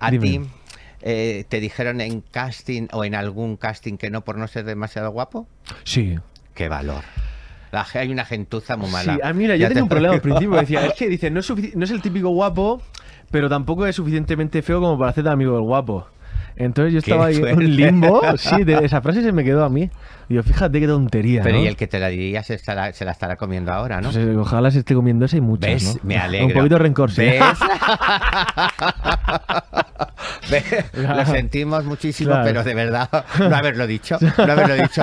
A ti eh, te dijeron en casting o en algún casting que no por no ser demasiado guapo. Sí. Qué valor. hay una gentuza muy mala. Sí, ah, mira, yo tengo un problema al principio. Decía, es que dice, no es, el típico guapo, pero tampoco es suficientemente feo como para hacer amigo del guapo. Entonces yo estaba ahí en un limbo. Sí, de esa frase se me quedó a mí. Digo, fíjate qué tontería. Pero y el que te la diría se, la estará comiendo ahora, ¿no? Pues, ojalá se esté comiendo esa y muchas. ¿Ves? Me alegro. Un poquito de rencor, ¿Ves? Lo sentimos muchísimo, pero de verdad, no haberlo dicho. No haberlo dicho.